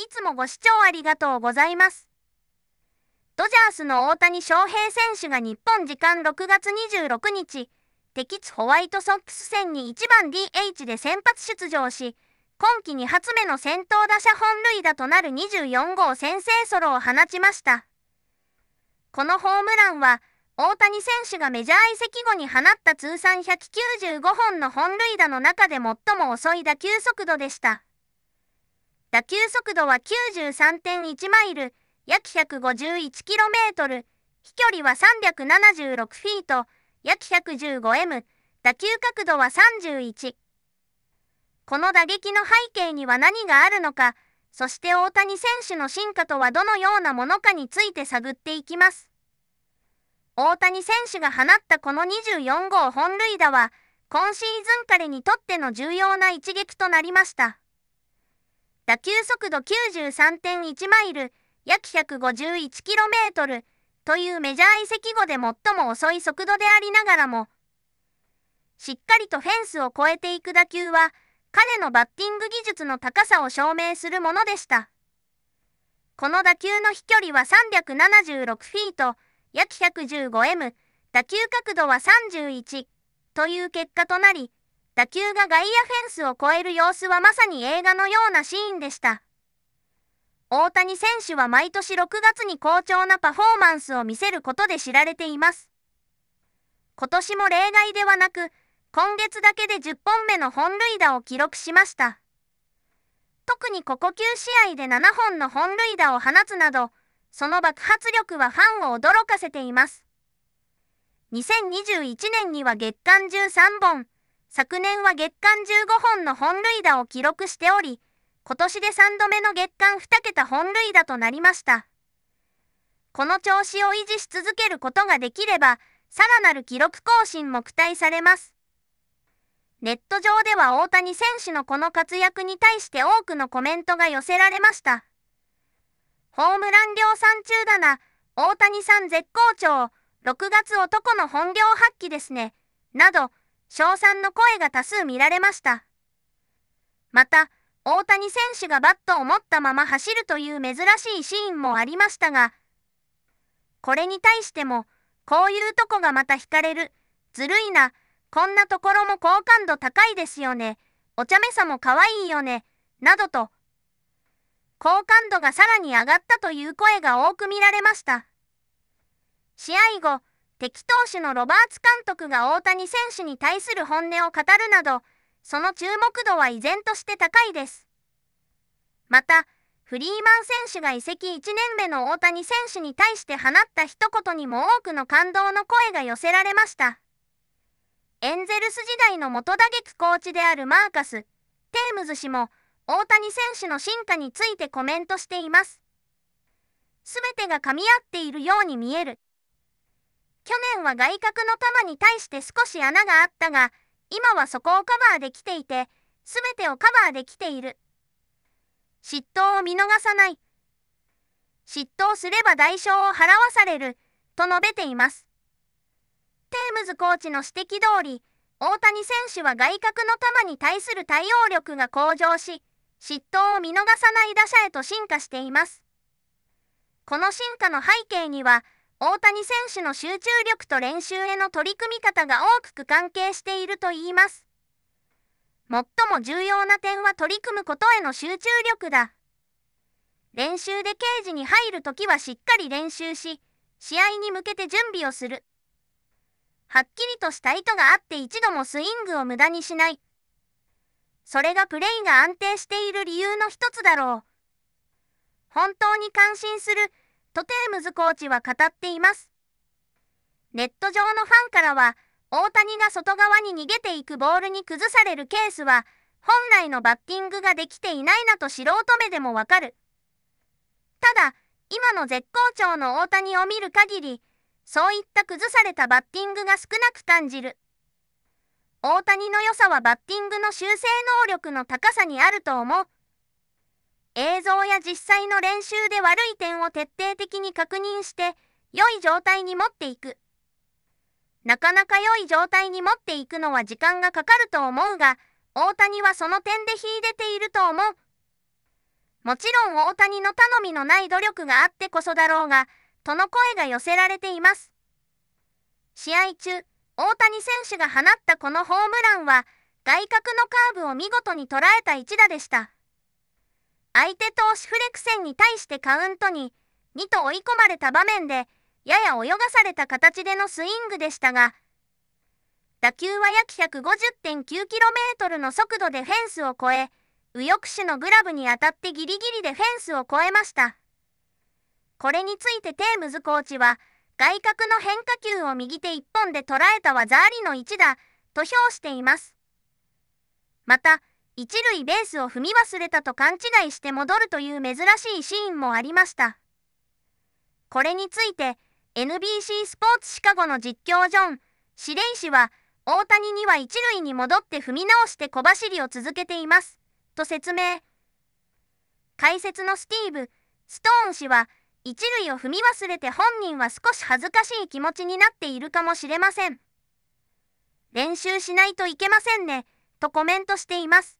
いつもご視聴ありがとうございます。ドジャースの大谷翔平選手が日本時間6月26日、敵地ホワイトソックス戦に1番 DH で先発出場し、今季2発目の先頭打者本塁打となる24号先制ソロを放ちました。このホームランは、大谷選手がメジャー移籍後に放った通算195本の本塁打の中で最も遅い打球速度でした。打球速度は93.1マイル、約 151km、飛距離は376フィート、約 115m、打球角度は31。この打撃の背景には何があるのか、そして大谷選手の進化とはどのようなものかについて探っていきます。大谷選手が放ったこの24号本塁打は、今シーズン彼にとっての重要な一撃となりました。打球速度93.1マイル、約 151km というメジャー移籍後で最も遅い速度でありながらも、しっかりとフェンスを越えていく打球は、彼のバッティング技術の高さを証明するものでした。この打球の飛距離は376フィート、約 115m、打球角度は31という結果となり、打球が外野フェンスを越える様子はまさに映画のようなシーンでした。大谷選手は毎年6月に好調なパフォーマンスを見せることで知られています。今年も例外ではなく、今月だけで10本目の本塁打を記録しました。特にここ9試合で7本の本塁打を放つなど、その爆発力はファンを驚かせています。2021年には月間13本、昨年は月間15本の本塁打を記録しており、今年で3度目の月間2桁本塁打となりました。この調子を維持し続けることができれば、さらなる記録更新も期待されます。ネット上では大谷選手のこの活躍に対して多くのコメントが寄せられました。ホームラン量産中だな、大谷さん絶好調、6月男の本領発揮ですね、など、賞賛の声が多数見られました。また、大谷選手がバットを持ったまま走るという珍しいシーンもありましたが、これに対しても、こういうとこがまた惹かれる、ずるいな、こんなところも好感度高いですよね、お茶目さも可愛いよね、などと、好感度がさらに上がったという声が多く見られました。試合後、敵投手のロバーツ監督が大谷選手に対する本音を語るなど、その注目度は依然として高いです。また、フリーマン選手が移籍1年目の大谷選手に対して放った一言にも多くの感動の声が寄せられました。エンゼルス時代の元打撃コーチであるマーカス・テームズ氏も、大谷選手の進化についてコメントしています。すべてが噛み合っているように見える。去年は外角の球に対して少し穴があったが、今はそこをカバーできていて、全てをカバーできている。嫉妬を見逃さない。嫉妬すれば代償を払わされる、と述べています。テームズコーチの指摘通り、大谷選手は外角の球に対する対応力が向上し、嫉妬を見逃さない打者へと進化しています。この進化の背景には、大谷選手の集中力と練習への取り組み方が大きく関係しているといいます。最も重要な点は取り組むことへの集中力だ。練習でケージに入るときはしっかり練習し、試合に向けて準備をする。はっきりとした意図があって一度もスイングを無駄にしない。それがプレイが安定している理由の一つだろう。本当に感心するとテームズコーチは語っています。ネット上のファンからは、大谷が外側に逃げていくボールに崩されるケースは、本来のバッティングができていないなと素人目でもわかる。ただ、今の絶好調の大谷を見る限り、そういった崩されたバッティングが少なく感じる。大谷の良さはバッティングの修正能力の高さにあると思う。映像や実際の練習で悪い点を徹底的に確認して良い状態に持っていくなかなか良い状態に持っていくのは時間がかかると思うが大谷はその点で秀でていると思うもちろん大谷の頼みのない努力があってこそだろうがとの声が寄せられています試合中大谷選手が放ったこのホームランは外角のカーブを見事に捉えた一打でした。相手投手フレクセンに対してカウントに2と追い込まれた場面でやや泳がされた形でのスイングでしたが打球は約 150.9km の速度でフェンスを越え右翼手のグラブに当たってギリギリでフェンスを越えましたこれについてテームズコーチは外角の変化球を右手1本で捉えた技ありの一打と評していますまた一塁ベースを踏み忘れたと勘違いして戻るという珍しいシーンもありました。これについて NBC スポーツシカゴの実況ジョン・シレイ氏は大谷には一塁に戻って踏み直して小走りを続けていますと説明解説のスティーブ・ストーン氏は一塁を踏み忘れて本人は少し恥ずかしい気持ちになっているかもしれません練習しないといけませんねとコメントしています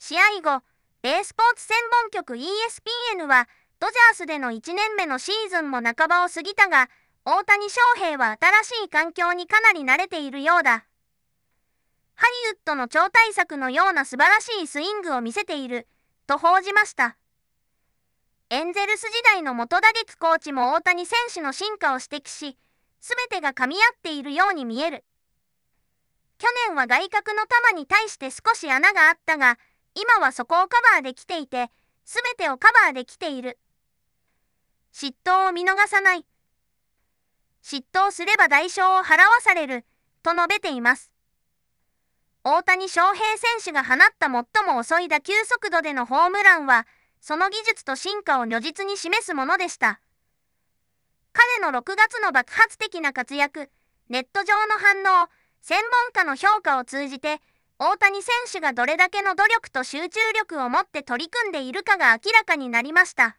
試合後、米スポーツ専門局 ESPN は、ドジャースでの1年目のシーズンも半ばを過ぎたが、大谷翔平は新しい環境にかなり慣れているようだ。ハリウッドの超大作のような素晴らしいスイングを見せている、と報じました。エンゼルス時代の元打撃コーチも大谷選手の進化を指摘し、すべてが噛み合っているように見える。去年は外角の球に対して少し穴があったが、今はそこをカバーできていて、すべてをカバーできている。嫉妬を見逃さない。嫉妬すれば代償を払わされる、と述べています。大谷翔平選手が放った最も遅い打球速度でのホームランは、その技術と進化を如実に示すものでした。彼の6月の爆発的な活躍、ネット上の反応、専門家の評価を通じて、大谷選手がどれだけの努力と集中力を持って取り組んでいるかが明らかになりました。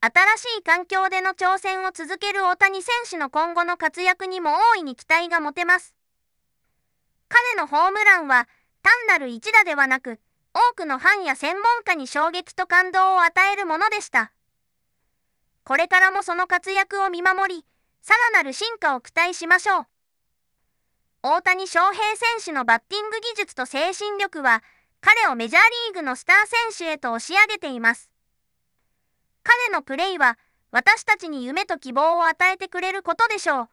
新しい環境での挑戦を続ける大谷選手の今後の活躍にも大いに期待が持てます。彼のホームランは単なる一打ではなく、多くのファンや専門家に衝撃と感動を与えるものでした。これからもその活躍を見守り、さらなる進化を期待しましょう。大谷翔平選手のバッティング技術と精神力は、彼をメジャーリーグのスター選手へと押し上げています。彼のプレイは、私たちに夢と希望を与えてくれることでしょう。